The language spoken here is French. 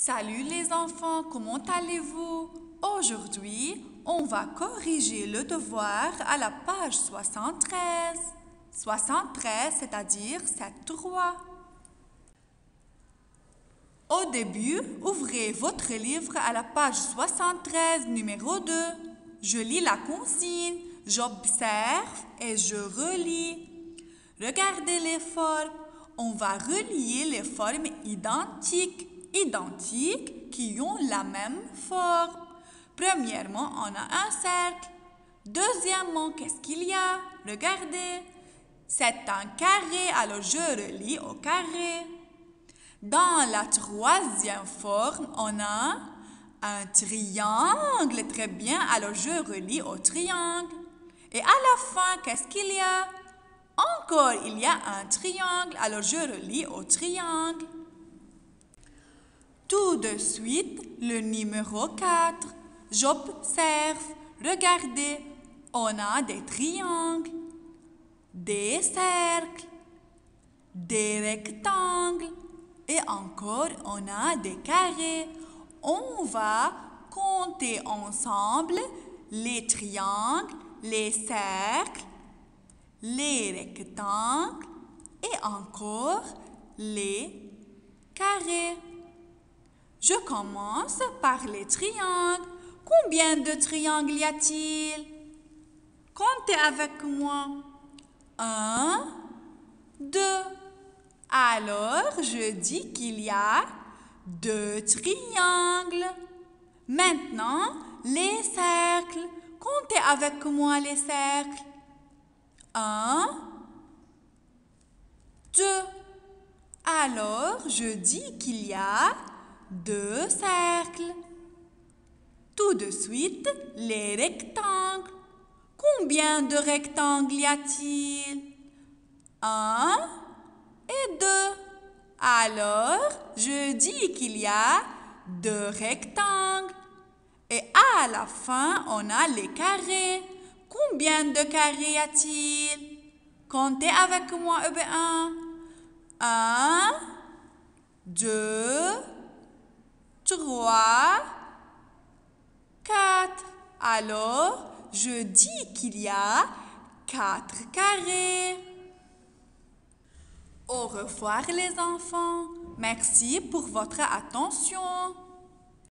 Salut les enfants, comment allez-vous Aujourd'hui, on va corriger le devoir à la page 73. 73, c'est-à-dire 7.3. Au début, ouvrez votre livre à la page 73, numéro 2. Je lis la consigne, j'observe et je relis. Regardez les formes. On va relier les formes identiques identiques qui ont la même forme. Premièrement, on a un cercle. Deuxièmement, qu'est-ce qu'il y a Regardez. C'est un carré, alors je relis au carré. Dans la troisième forme, on a un triangle. Très bien, alors je relis au triangle. Et à la fin, qu'est-ce qu'il y a Encore, il y a un triangle, alors je relis au triangle. Tout de suite, le numéro 4. J'observe. Regardez, on a des triangles, des cercles, des rectangles et encore on a des carrés. On va compter ensemble les triangles, les cercles, les rectangles et encore les carrés. Je commence par les triangles. Combien de triangles y a-t-il Comptez avec moi. Un, deux. Alors, je dis qu'il y a deux triangles. Maintenant, les cercles. Comptez avec moi les cercles. Un, deux. Alors, je dis qu'il y a deux cercles. Tout de suite, les rectangles. Combien de rectangles y a-t-il Un et deux. Alors, je dis qu'il y a deux rectangles. Et à la fin, on a les carrés. Combien de carrés y a-t-il Comptez avec moi, EB1. Un, deux, trois, quatre. Alors, je dis qu'il y a quatre carrés. Au revoir les enfants. Merci pour votre attention.